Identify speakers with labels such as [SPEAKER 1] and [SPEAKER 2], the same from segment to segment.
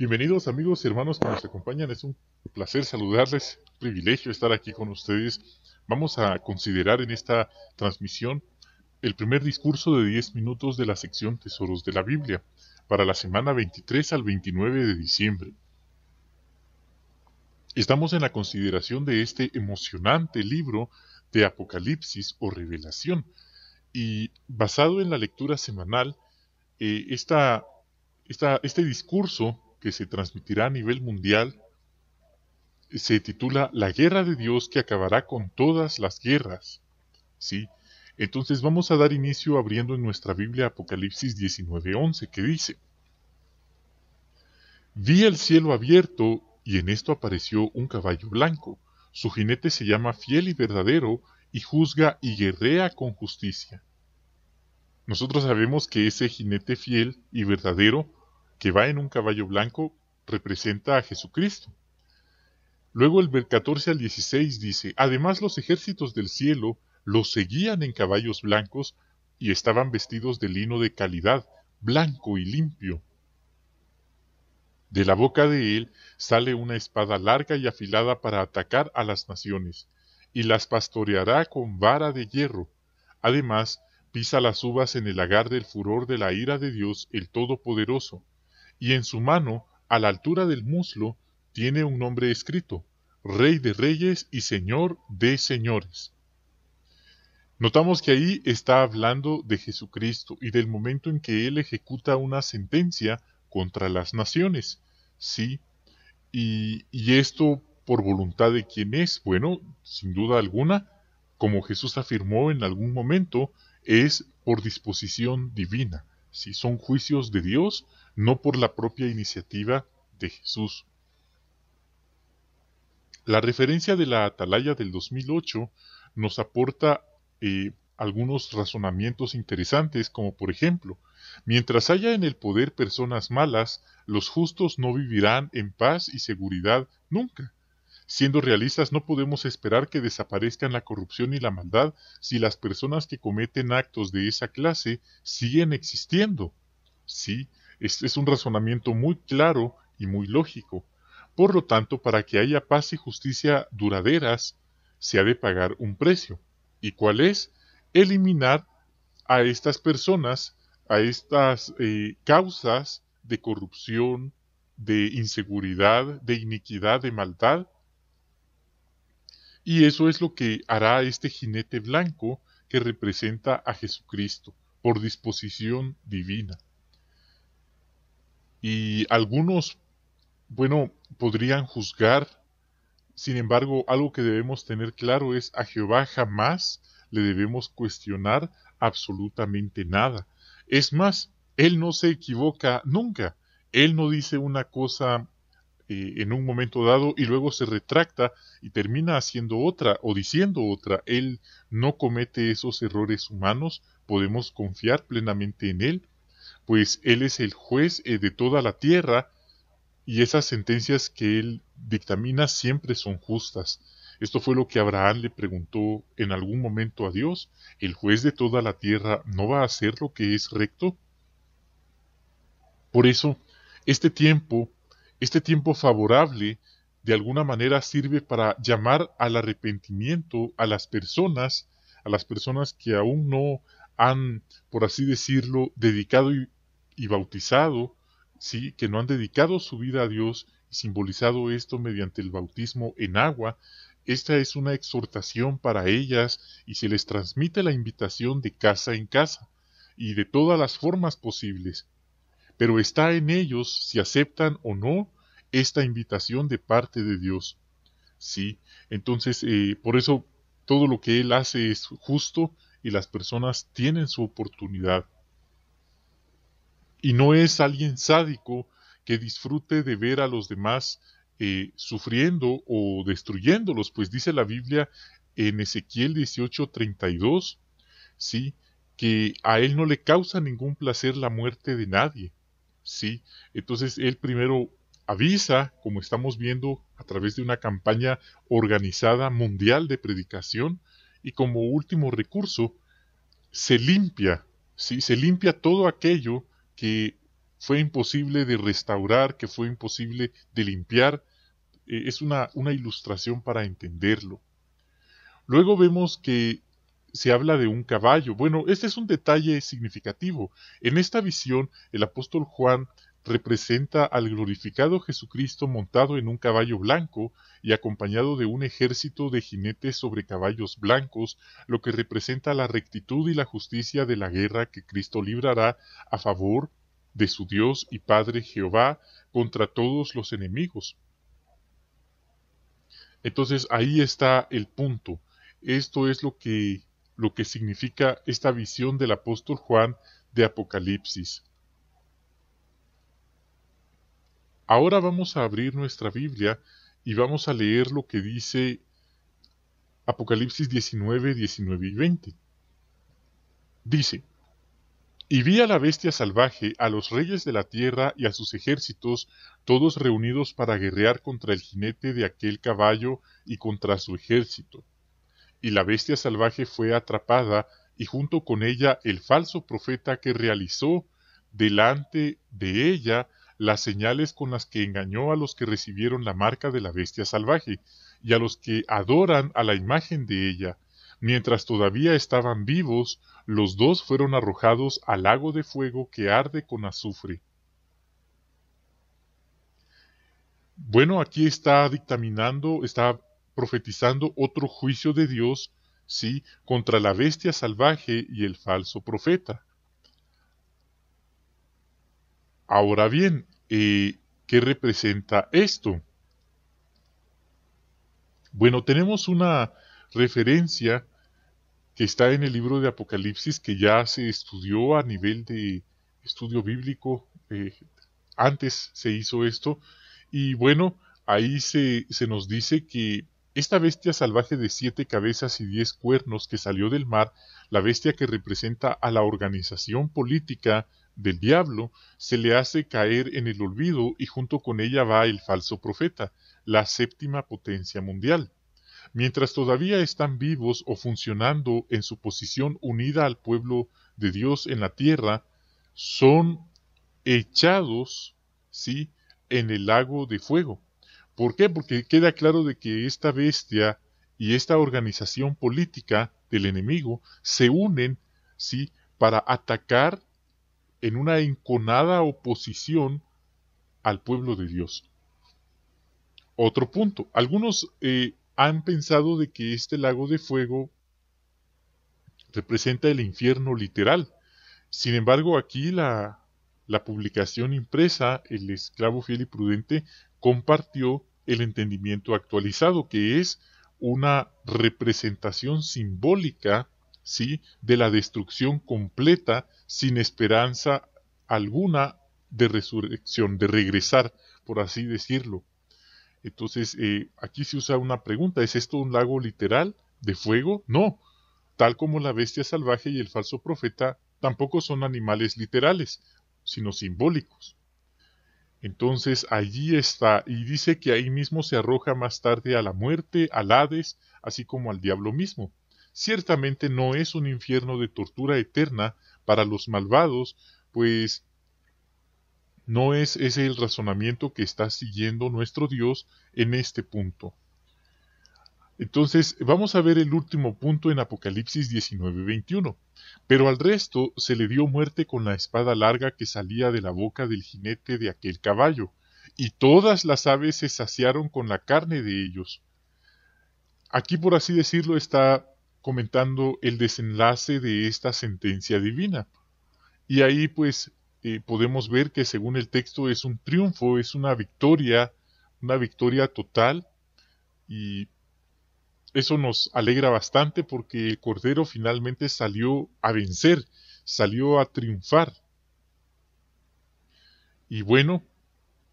[SPEAKER 1] Bienvenidos amigos y hermanos que nos acompañan, es un placer saludarles, privilegio estar aquí con ustedes. Vamos a considerar en esta transmisión el primer discurso de 10 minutos de la sección Tesoros de la Biblia para la semana 23 al 29 de diciembre. Estamos en la consideración de este emocionante libro de Apocalipsis o Revelación y basado en la lectura semanal, eh, este discurso que se transmitirá a nivel mundial se titula La guerra de Dios que acabará con todas las guerras. Sí, entonces vamos a dar inicio abriendo en nuestra Biblia Apocalipsis 19:11 que dice, Vi el cielo abierto y en esto apareció un caballo blanco. Su jinete se llama fiel y verdadero y juzga y guerrea con justicia. Nosotros sabemos que ese jinete fiel y verdadero que va en un caballo blanco, representa a Jesucristo. Luego el ver 14 al 16 dice, Además los ejércitos del cielo los seguían en caballos blancos y estaban vestidos de lino de calidad, blanco y limpio. De la boca de él sale una espada larga y afilada para atacar a las naciones, y las pastoreará con vara de hierro. Además, pisa las uvas en el lagar del furor de la ira de Dios el Todopoderoso y en su mano, a la altura del muslo, tiene un nombre escrito, Rey de Reyes y Señor de Señores. Notamos que ahí está hablando de Jesucristo y del momento en que Él ejecuta una sentencia contra las naciones. Sí, y, y esto por voluntad de quién es, bueno, sin duda alguna, como Jesús afirmó en algún momento, es por disposición divina. Si son juicios de Dios, no por la propia iniciativa de Jesús. La referencia de la atalaya del 2008 nos aporta eh, algunos razonamientos interesantes, como por ejemplo, mientras haya en el poder personas malas, los justos no vivirán en paz y seguridad nunca. Siendo realistas, no podemos esperar que desaparezcan la corrupción y la maldad si las personas que cometen actos de esa clase siguen existiendo. Sí, este es un razonamiento muy claro y muy lógico. Por lo tanto, para que haya paz y justicia duraderas, se ha de pagar un precio. ¿Y cuál es? Eliminar a estas personas, a estas eh, causas de corrupción, de inseguridad, de iniquidad, de maldad. Y eso es lo que hará este jinete blanco que representa a Jesucristo, por disposición divina. Y algunos, bueno, podrían juzgar. Sin embargo, algo que debemos tener claro es a Jehová jamás le debemos cuestionar absolutamente nada. Es más, Él no se equivoca nunca. Él no dice una cosa eh, en un momento dado y luego se retracta y termina haciendo otra o diciendo otra. Él no comete esos errores humanos, podemos confiar plenamente en Él pues Él es el juez eh, de toda la tierra y esas sentencias que Él dictamina siempre son justas. Esto fue lo que Abraham le preguntó en algún momento a Dios, ¿el juez de toda la tierra no va a hacer lo que es recto? Por eso, este tiempo, este tiempo favorable, de alguna manera sirve para llamar al arrepentimiento a las personas, a las personas que aún no han, por así decirlo, dedicado y bautizado, sí, que no han dedicado su vida a Dios y simbolizado esto mediante el bautismo en agua, esta es una exhortación para ellas y se les transmite la invitación de casa en casa y de todas las formas posibles. Pero está en ellos si aceptan o no esta invitación de parte de Dios. Sí, entonces eh, por eso todo lo que Él hace es justo y las personas tienen su oportunidad y no es alguien sádico que disfrute de ver a los demás eh, sufriendo o destruyéndolos, pues dice la Biblia en Ezequiel 18:32, sí, que a él no le causa ningún placer la muerte de nadie, sí. Entonces él primero avisa, como estamos viendo a través de una campaña organizada mundial de predicación, y como último recurso se limpia, sí, se limpia todo aquello que fue imposible de restaurar, que fue imposible de limpiar, eh, es una, una ilustración para entenderlo. Luego vemos que se habla de un caballo. Bueno, este es un detalle significativo. En esta visión, el apóstol Juan representa al glorificado Jesucristo montado en un caballo blanco y acompañado de un ejército de jinetes sobre caballos blancos, lo que representa la rectitud y la justicia de la guerra que Cristo librará a favor de su Dios y Padre Jehová contra todos los enemigos. Entonces ahí está el punto. Esto es lo que lo que significa esta visión del apóstol Juan de Apocalipsis. Ahora vamos a abrir nuestra Biblia y vamos a leer lo que dice Apocalipsis 19, 19 y 20. Dice, y vi a la bestia salvaje, a los reyes de la tierra y a sus ejércitos, todos reunidos para guerrear contra el jinete de aquel caballo y contra su ejército. Y la bestia salvaje fue atrapada, y junto con ella el falso profeta que realizó delante de ella las señales con las que engañó a los que recibieron la marca de la bestia salvaje y a los que adoran a la imagen de ella. Mientras todavía estaban vivos, los dos fueron arrojados al lago de fuego que arde con azufre. Bueno, aquí está dictaminando, está profetizando otro juicio de Dios, sí, contra la bestia salvaje y el falso profeta. Ahora bien, eh, ¿qué representa esto? Bueno, tenemos una referencia que está en el libro de Apocalipsis que ya se estudió a nivel de estudio bíblico. Eh, antes se hizo esto. Y bueno, ahí se nos dice que esta bestia salvaje de siete cabezas y diez cuernos que salió del mar, la bestia que representa a la organización política del diablo, se le hace caer en el olvido y junto con ella va el falso profeta, la séptima potencia mundial. Mientras todavía están vivos o funcionando en su posición unida al pueblo de Dios en la tierra, son echados, ¿sí?, en el lago de fuego. ¿Por qué? Porque queda claro de que esta bestia y esta organización política del enemigo se unen, ¿sí?, para atacar en una enconada oposición al pueblo de Dios. Otro punto. Algunos eh, han pensado de que este lago de fuego representa el infierno literal. Sin embargo, aquí la, la publicación impresa, El esclavo fiel y prudente, compartió el entendimiento actualizado, que es una representación simbólica ¿sí? de la destrucción completa sin esperanza alguna de resurrección, de regresar, por así decirlo. Entonces, eh, aquí se usa una pregunta, ¿es esto un lago literal de fuego? No, tal como la bestia salvaje y el falso profeta, tampoco son animales literales, sino simbólicos. Entonces allí está, y dice que ahí mismo se arroja más tarde a la muerte, al Hades, así como al diablo mismo ciertamente no es un infierno de tortura eterna para los malvados, pues no es ese el razonamiento que está siguiendo nuestro Dios en este punto. Entonces, vamos a ver el último punto en Apocalipsis 19:21. Pero al resto se le dio muerte con la espada larga que salía de la boca del jinete de aquel caballo, y todas las aves se saciaron con la carne de ellos. Aquí, por así decirlo, está comentando el desenlace de esta sentencia divina. Y ahí pues eh, podemos ver que según el texto es un triunfo, es una victoria, una victoria total y eso nos alegra bastante porque el Cordero finalmente salió a vencer, salió a triunfar. Y bueno,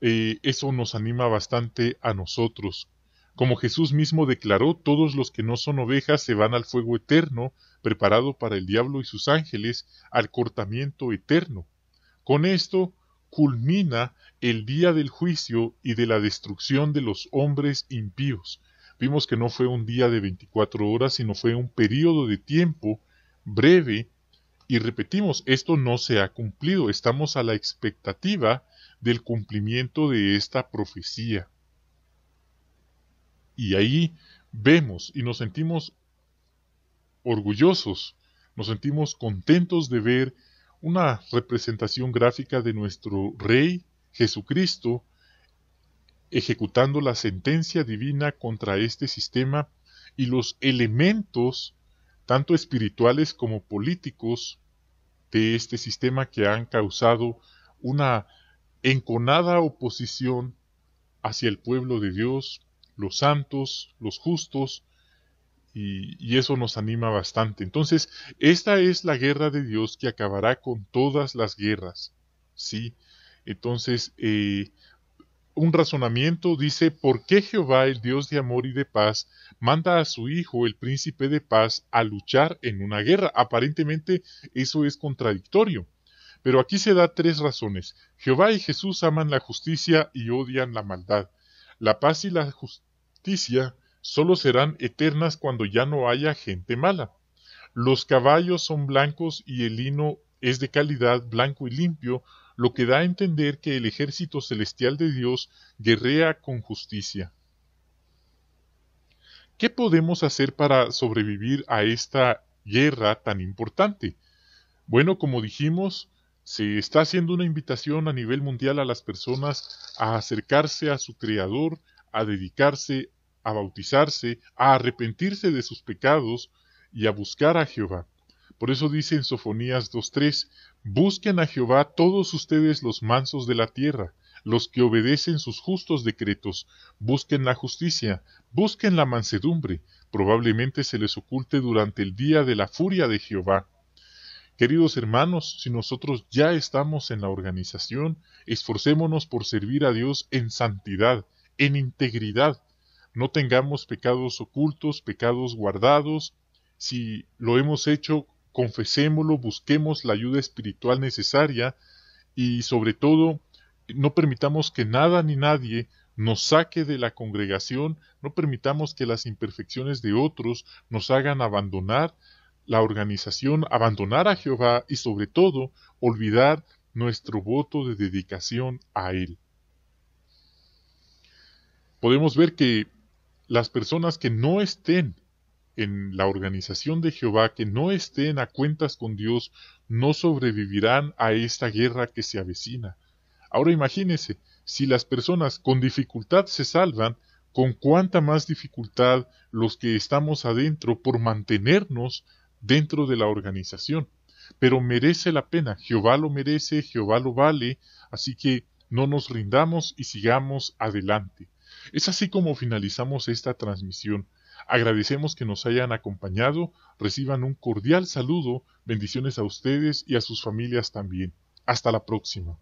[SPEAKER 1] eh, eso nos anima bastante a nosotros como Jesús mismo declaró, todos los que no son ovejas se van al fuego eterno, preparado para el diablo y sus ángeles, al cortamiento eterno. Con esto culmina el día del juicio y de la destrucción de los hombres impíos. Vimos que no fue un día de 24 horas, sino fue un periodo de tiempo breve. Y repetimos, esto no se ha cumplido, estamos a la expectativa del cumplimiento de esta profecía. Y ahí vemos y nos sentimos orgullosos, nos sentimos contentos de ver una representación gráfica de nuestro Rey Jesucristo ejecutando la sentencia divina contra este sistema y los elementos, tanto espirituales como políticos, de este sistema que han causado una enconada oposición hacia el pueblo de Dios, los santos, los justos, y, eso nos anima bastante. Entonces, esta es la guerra de Dios que acabará con todas las guerras. ¿sí? Entonces, eh, un razonamiento dice, ¿por qué Jehová, el Dios de amor y de paz, manda a su Hijo, el príncipe de paz, a luchar en una guerra? Aparentemente eso es contradictorio. Pero aquí se da tres razones. Jehová y Jesús aman la justicia y odian la maldad. La paz y la justicia solo serán eternas cuando ya no haya gente mala. Los caballos son blancos y el lino es de calidad blanco y limpio, lo que da a entender que el ejército celestial de Dios guerrea con justicia. ¿Qué podemos hacer para sobrevivir a esta guerra tan importante? Bueno, como dijimos, se está haciendo una invitación a nivel mundial a las personas a acercarse a su Creador, a dedicarse a bautizarse, a arrepentirse de sus pecados y a buscar a Jehová. Por eso dice en Sofonías 2.3, Busquen a Jehová todos ustedes los mansos de la tierra, los que obedecen sus justos decretos, busquen la justicia, busquen la mansedumbre, probablemente se les oculte durante el día de la furia de Jehová. Queridos hermanos, si nosotros ya estamos en la organización, esforcémonos por servir a Dios en santidad, en integridad. No tengamos pecados ocultos, pecados guardados. Si lo hemos hecho, confesémoslo, busquemos la ayuda espiritual necesaria y sobre todo, no permitamos que nada ni nadie nos saque de la congregación, no permitamos que las imperfecciones de otros nos hagan abandonar la organización abandonar a Jehová y sobre todo olvidar nuestro voto de dedicación a Él. Podemos ver que las personas que no estén en la organización de Jehová, que no estén a cuentas con Dios, no sobrevivirán a esta guerra que se avecina. Ahora imagínense, si las personas con dificultad se salvan, con cuánta más dificultad los que estamos adentro por mantenernos dentro de la organización. Pero merece la pena, Jehová lo merece, Jehová lo vale, así que no nos rindamos y sigamos adelante. Es así como finalizamos esta transmisión. Agradecemos que nos hayan acompañado, reciban un cordial saludo, bendiciones a ustedes y a sus familias también. Hasta la próxima.